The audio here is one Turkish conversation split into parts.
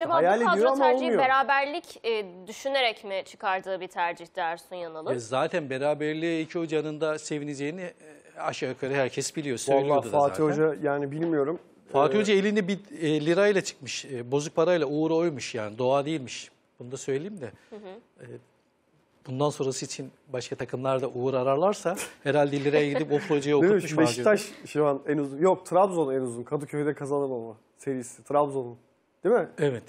Acaba Hayal bu kadro tercihi beraberlik e, düşünerek mi çıkardığı bir tercih Ersun Yanal'ın? E, Zaten beraberliğe iki Hoca'nın da sevineceğini e, aşağı yukarı herkes biliyor. Söylüyordu Fatih zaten. Hoca yani bilmiyorum. Fatih ee, Hoca elini bir e, lirayla çıkmış. e, bozuk parayla Uğur oymuş yani. Doğa değilmiş. Bunu da söyleyeyim de. E, bundan sonrası için başka takımlarda Uğur ararlarsa herhalde liraya gidip o Hoca'ya Değil mi? okutmuş. Şu Beşiktaş şu an en uzun. Yok Trabzon en uzun. Kadıköy'de ama serisi. Trabzon'un. Değil mi? Evet.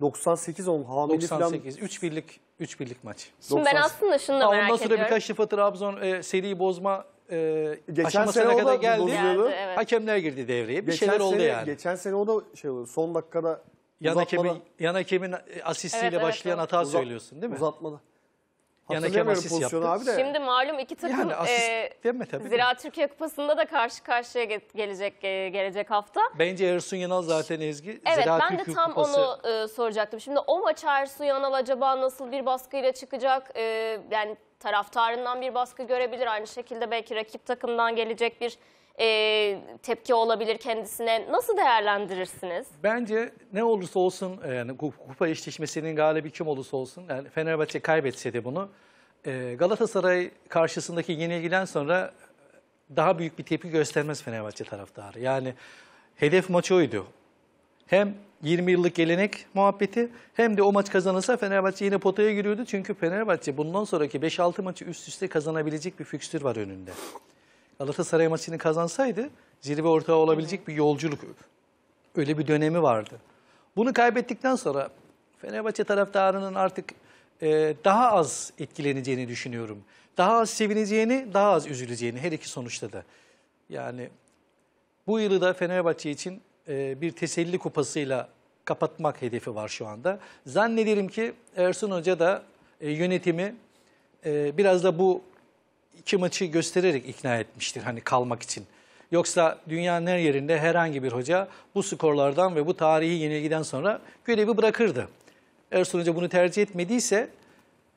98 oldu hamile 98. 3 birlik 3 birlik maç. Şimdi 90... ben aslında şunu da Ha, merak ondan sonra ediyorum. birkaç defa Trabzon e, seriyi bozma e, Geçen aşamasına sene o da geldi. Geldi, evet. Hakemler girdi devreye. Bir şeyler oldu yani. Geçen sene o da şey oldu. Son dakikada Yan uzatmada, hakemin, yan hakemin asistiyle Evet, evet, başlayan evet. hata söylüyorsun değil mi? uzatmada yana kemasisi yaptı. Abi de. Şimdi malum iki takım yani e, Ziraat Türkiye Kupası'nda da karşı karşıya gelecek e, gelecek hafta. Bence Ersun Yanal zaten Ezgi. Evet Ziraat ben de tam Kupası... onu e, soracaktım. Şimdi o maç Ersun Yanal acaba nasıl bir baskıyla çıkacak? E, yani taraftarından bir baskı görebilir. Aynı şekilde belki rakip takımdan gelecek bir e, tepki olabilir kendisine. Nasıl değerlendirirsiniz? Bence ne olursa olsun e, yani kupa eşleşmesinin galibi kim olursa olsun yani Fenerbahçe kaybetse de bunu e, Galatasaray karşısındaki yenilgiden sonra daha büyük bir tepki göstermez Fenerbahçe taraftarı. Yani hedef maçı oydu. Hem 20 yıllık gelenek muhabbeti hem de o maç kazanılsa Fenerbahçe yine potaya giriyordu. Çünkü Fenerbahçe bundan sonraki 5-6 maçı üst üste kazanabilecek bir fikstür var önünde. Galatasaray maçını kazansaydı zirve ortağı olabilecek bir yolculuk. Öyle bir dönemi vardı. Bunu kaybettikten sonra Fenerbahçe taraftarının artık e, daha az etkileneceğini düşünüyorum. Daha az sevineceğini, daha az üzüleceğini her iki sonuçta da. Yani bu yılı da Fenerbahçe için e, bir teselli kupasıyla kapatmak hedefi var şu anda. Zannederim ki Ersun Hoca da e, yönetimi e, biraz da bu iki maçı göstererek ikna etmiştir hani kalmak için. Yoksa dünyanın her yerinde herhangi bir hoca bu skorlardan ve bu tarihi yenilgiden sonra görevi bırakırdı. Ersun Hoca bunu tercih etmediyse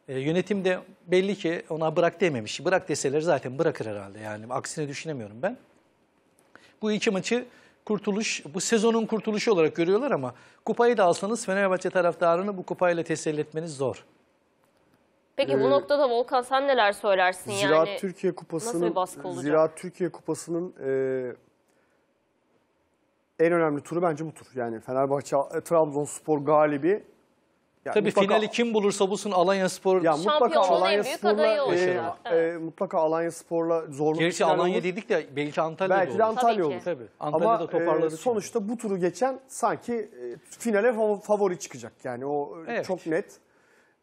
e, yönetim de belli ki ona bırak dememiş. Bırak deseler zaten bırakır herhalde yani aksine düşünemiyorum ben. Bu iki maçı kurtuluş, bu sezonun kurtuluşu olarak görüyorlar ama kupayı da alsanız Fenerbahçe taraftarını bu kupayla teselli etmeniz zor. Peki bu ee, noktada Volkan sen neler söylersin Ziraat yani? Türkiye Kupası'nın nasıl bir baskı olacak? Ziraat Türkiye Kupası'nın e, en önemli turu bence bu tur. Yani Fenerbahçe e, Trabzonspor galibi yani Tabii mutlaka, finali kim bulursa bulsun Alanya Spor. Ya mutlaka Alanya Spor'la e, olacak. Ee, e, mutlaka Alanya Spor'la zorlu. Gerçi Alanya olur. dedik de belki Antalya Belki de olur. Antalya Tabii olur. Tabii. Antalya'da Ama toparladı. e, sonuçta bu turu geçen sanki e, finale favori çıkacak. Yani o e, Evet. çok net.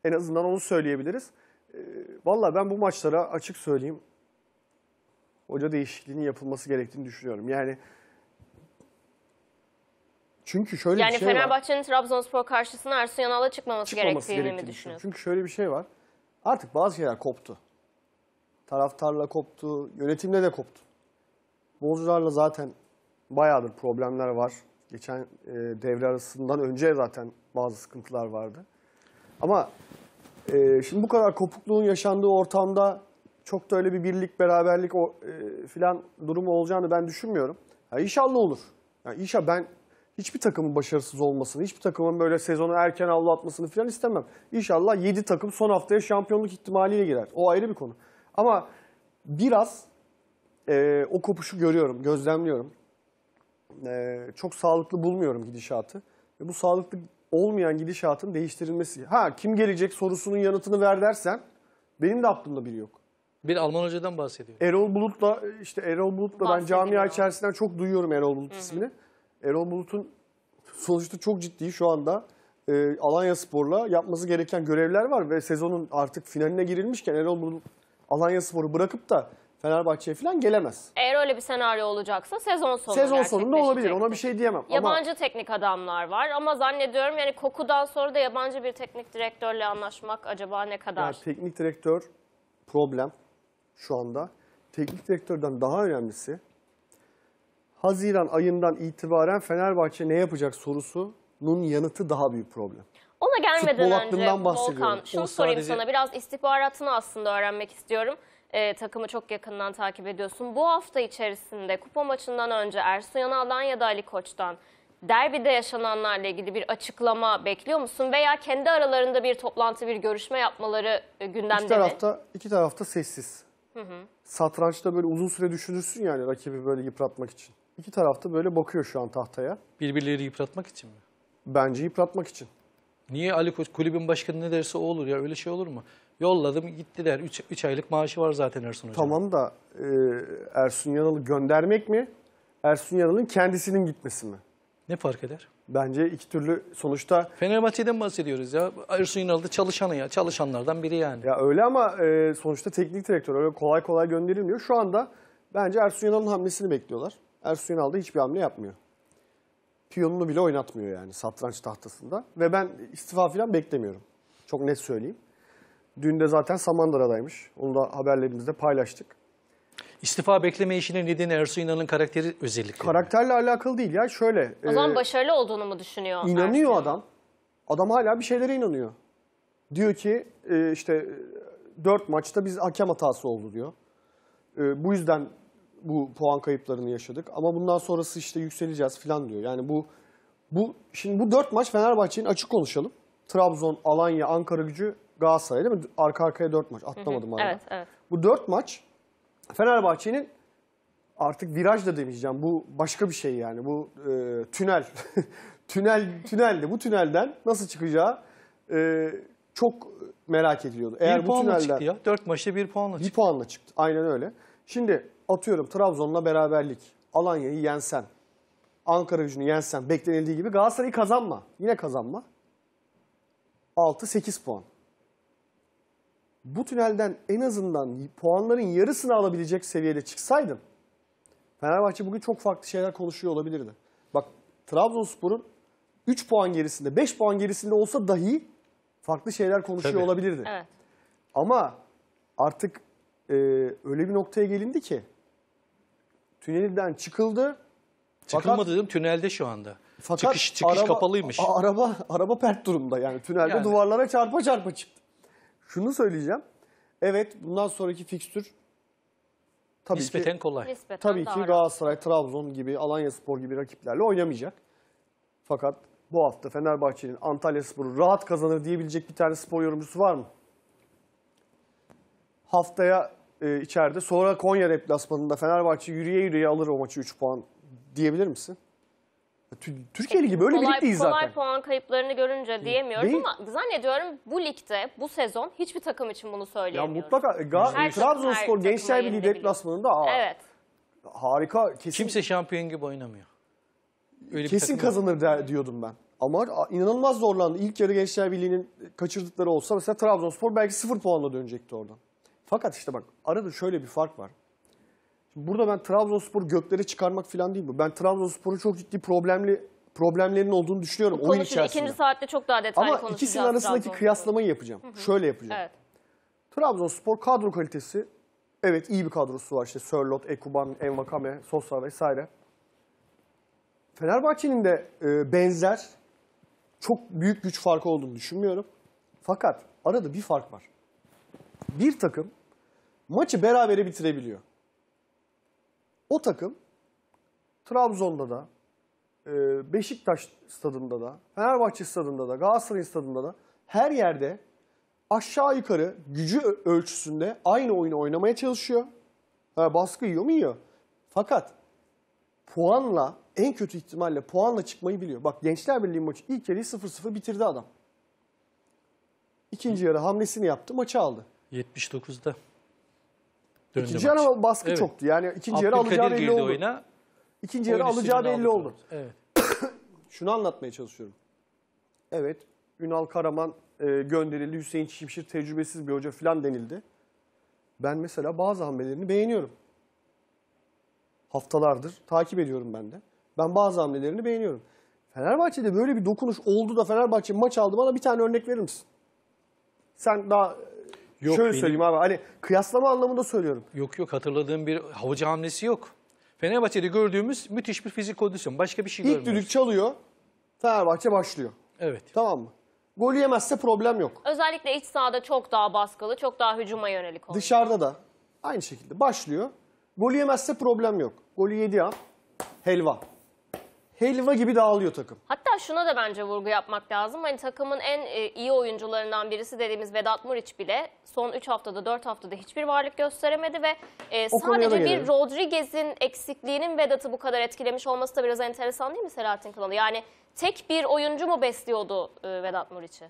En azından onu söyleyebiliriz. Ee, Valla ben bu maçlara açık söyleyeyim hoca değişikliğinin yapılması gerektiğini düşünüyorum. Yani çünkü şöyle yani bir şey var. Yani Fenerbahçe'nin Trabzonspor karşısına Ersun Yanal'a çıkmaması, çıkmaması gerektiğini, mi düşünüyorsun? Çünkü şöyle bir şey var. Artık bazı şeyler koptu. Taraftarla koptu, yönetimle de koptu. Bolcularla zaten bayağıdır problemler var. Geçen e, devre arasından önce zaten bazı sıkıntılar vardı. Ama ee, şimdi bu kadar kopukluğun yaşandığı ortamda çok da öyle bir birlik, beraberlik o, e, filan durumu olacağını ben düşünmüyorum. Ya inşallah olur. Ya inşallah ben hiçbir takımın başarısız olmasını, hiçbir takımın böyle sezonu erken avlu atmasını filan istemem. İnşallah 7 takım son haftaya şampiyonluk ihtimaliyle girer. O ayrı bir konu. Ama biraz e, o kopuşu görüyorum, gözlemliyorum. E, çok sağlıklı bulmuyorum gidişatı. E, bu sağlıklı olmayan gidişatın değiştirilmesi. Ha kim gelecek sorusunun yanıtını ver dersen benim de aklımda biri yok. Bir Alman hocadan bahsediyor. Erol Bulut'la işte Erol Bulut'la ben camia içerisinden çok duyuyorum Erol Bulut Hı -hı. ismini. Erol Bulut'un sonuçta çok ciddi şu anda e, Alanya Spor'la yapması gereken görevler var ve sezonun artık finaline girilmişken Erol Bulut Alanya Spor'u bırakıp da Fenerbahçe falan gelemez. Eğer öyle bir senaryo olacaksa sezon sonu Sezon sonunda olabilir ona bir şey diyemem. Yabancı ama... teknik adamlar var ama zannediyorum yani kokudan sonra da yabancı bir teknik direktörle anlaşmak acaba ne kadar? Yani teknik direktör problem şu anda. Teknik direktörden daha önemlisi Haziran ayından itibaren Fenerbahçe ne yapacak sorusunun yanıtı daha büyük problem. Ona gelmeden Futbol önce Volkan şunu o sorayım sadece... sana biraz istihbaratını aslında öğrenmek istiyorum e, takımı çok yakından takip ediyorsun. Bu hafta içerisinde kupa maçından önce Ersun Yanal'dan ya da Ali Koç'tan derbide yaşananlarla ilgili bir açıklama bekliyor musun? Veya kendi aralarında bir toplantı, bir görüşme yapmaları e, gündemde iki tarafta, mi? İki tarafta sessiz. Hı hı. Satrançta böyle uzun süre düşünürsün yani rakibi böyle yıpratmak için. İki tarafta böyle bakıyor şu an tahtaya. Birbirleri yıpratmak için mi? Bence yıpratmak için. Niye Ali Koç kulübün başkanı ne derse o olur ya öyle şey olur mu? Yolladım gittiler. 3 aylık maaşı var zaten Ersun Hocam. Tamam da e, Ersun Yanal'ı göndermek mi? Ersun Yanal'ın kendisinin gitmesi mi? Ne fark eder? Bence iki türlü sonuçta... Fenerbahçe'den bahsediyoruz ya. Ersun Yanal da çalışanı ya. Çalışanlardan biri yani. Ya öyle ama e, sonuçta teknik direktör öyle kolay kolay gönderilmiyor. Şu anda bence Ersun Yanal'ın hamlesini bekliyorlar. Ersun Yanal da hiçbir hamle yapmıyor. Piyonunu bile oynatmıyor yani satranç tahtasında. Ve ben istifa falan beklemiyorum. Çok net söyleyeyim. Dün de zaten Samandıra'daymış. Onu da haberlerimizde paylaştık. İstifa bekleme işinin nedeni Ersu İnan'ın karakteri özellikle. Karakterle alakalı değil ya şöyle. O zaman e, başarılı olduğunu mu düşünüyor? İnanıyor Ersun? adam. Adam hala bir şeylere inanıyor. Diyor ki e, işte dört maçta biz hakem hatası oldu diyor. E, bu yüzden bu puan kayıplarını yaşadık ama bundan sonrası işte yükseleceğiz falan diyor. Yani bu bu şimdi bu dört maç Fenerbahçe'nin açık konuşalım. Trabzon, Alanya, Ankara gücü Galatasaray değil mi? Arka arkaya dört maç. Atlamadım hı hı. arada. Evet, evet. Bu dört maç Fenerbahçe'nin artık viraj da demeyeceğim. Bu başka bir şey yani. Bu e, tünel. tünel tüneldi bu tünelden nasıl çıkacağı e, çok merak ediliyordu. Eğer bir bu puanla tünelden çıktı ya. Dört maçta bir puanla bir çıktı. puanla çıktı. Aynen öyle. Şimdi atıyorum Trabzon'la beraberlik. Alanya'yı yensen. Ankara gücünü yensen. Beklenildiği gibi Galatasaray'ı kazanma. Yine kazanma. 6-8 puan bu tünelden en azından puanların yarısını alabilecek seviyede çıksaydın Fenerbahçe bugün çok farklı şeyler konuşuyor olabilirdi. Bak Trabzonspor'un 3 puan gerisinde, 5 puan gerisinde olsa dahi farklı şeyler konuşuyor Tabii. olabilirdi. Evet. Ama artık e, öyle bir noktaya gelindi ki tünelden çıkıldı. Çıkılmadı fakat, dedim tünelde şu anda. Fakat çıkış çıkış araba, kapalıymış. Araba araba pert durumda yani tünelde yani. duvarlara çarpa çarpa çıktı şunu söyleyeceğim. Evet bundan sonraki fikstür tabii Nispeten ki, kolay. Nispeten tabii ki Galatasaray, Trabzon gibi, Alanya Spor gibi rakiplerle oynamayacak. Fakat bu hafta Fenerbahçe'nin Antalya Sporu rahat kazanır diyebilecek bir tane spor yorumcusu var mı? Haftaya e, içeride sonra Konya replasmanında Fenerbahçe yürüye yürüye alır o maçı 3 puan diyebilir misin? Türkiye Ligi böyle kolay, bir lig zaten. Kolay puan kayıplarını görünce diyemiyoruz değil. ama zannediyorum bu ligde bu sezon hiçbir takım için bunu söyleyemiyoruz. Ya mutlaka e, Ga her Trabzonspor Gençler Birliği deplasmanında aa, evet. harika. Kesin, Kimse şampiyon gibi oynamıyor. Öyle kesin kazanır der, diyordum ben. Ama inanılmaz zorlandı. İlk yarı Gençler Birliği'nin kaçırdıkları olsa mesela Trabzonspor belki sıfır puanla dönecekti oradan. Fakat işte bak arada şöyle bir fark var burada ben Trabzonspor gökleri çıkarmak falan değil bu. Ben Trabzonspor'un çok ciddi problemli problemlerinin olduğunu düşünüyorum Bu oyun konuşuruz. içerisinde. İkinci saatte çok daha detaylı Ama konuşacağız. ikisinin arasındaki kıyaslamayı yapacağım. Şöyle yapacağım. Evet. Trabzonspor kadro kalitesi evet iyi bir kadrosu var işte Sörlot, Ekuban, Envakame, Sosa vesaire. Fenerbahçe'nin de e, benzer çok büyük güç farkı olduğunu düşünmüyorum. Fakat arada bir fark var. Bir takım maçı berabere bitirebiliyor. O takım Trabzon'da da, e, Beşiktaş stadında da, Fenerbahçe stadında da, Galatasaray stadında da her yerde aşağı yukarı gücü ölçüsünde aynı oyunu oynamaya çalışıyor. Ha, baskı yiyor mu yiyor. Fakat puanla en kötü ihtimalle puanla çıkmayı biliyor. Bak Gençler Birliği maçı ilk yarıyı 0-0 bitirdi adam. İkinci yarı hamlesini yaptı maçı aldı. 79'da. Döndü ikinci yarı baskı evet. çoktu. Yani ikinci yarı alacağı belli oldu. Oyuna, ikinci yarı alacağı belli oldu. Evet. Şunu anlatmaya çalışıyorum. Evet, Ünal Karaman e, gönderildi. Hüseyin Şimşir tecrübesiz bir hoca falan denildi. Ben mesela bazı hamlelerini beğeniyorum. Haftalardır takip ediyorum ben de. Ben bazı hamlelerini beğeniyorum. Fenerbahçe'de böyle bir dokunuş oldu da Fenerbahçe maç aldı. Bana bir tane örnek verir misin? Sen daha Yok, Şöyle benim- söyleyeyim abi hani kıyaslama anlamında söylüyorum. Yok yok hatırladığım bir hoca hamlesi yok. Fenerbahçe'de gördüğümüz müthiş bir fizik kondisyon. Başka bir şey İlk görmüyoruz. düdük çalıyor Fenerbahçe başlıyor. Evet. Tamam mı? Gol yemezse problem yok. Özellikle iç sahada çok daha baskılı, çok daha hücuma yönelik oluyor. Dışarıda da aynı şekilde başlıyor. Gol yemezse problem yok. Golü yedi an helva. Helva gibi dağılıyor takım. Hatta Hatta şuna da bence vurgu yapmak lazım. Hani takımın en e, iyi oyuncularından birisi dediğimiz Vedat Muriç bile son 3 haftada 4 haftada hiçbir varlık gösteremedi ve e, sadece bir Rodriguez'in eksikliğinin Vedat'ı bu kadar etkilemiş olması da biraz enteresan değil mi Selahattin Kınalı? Yani tek bir oyuncu mu besliyordu e, Vedat Muriç'i?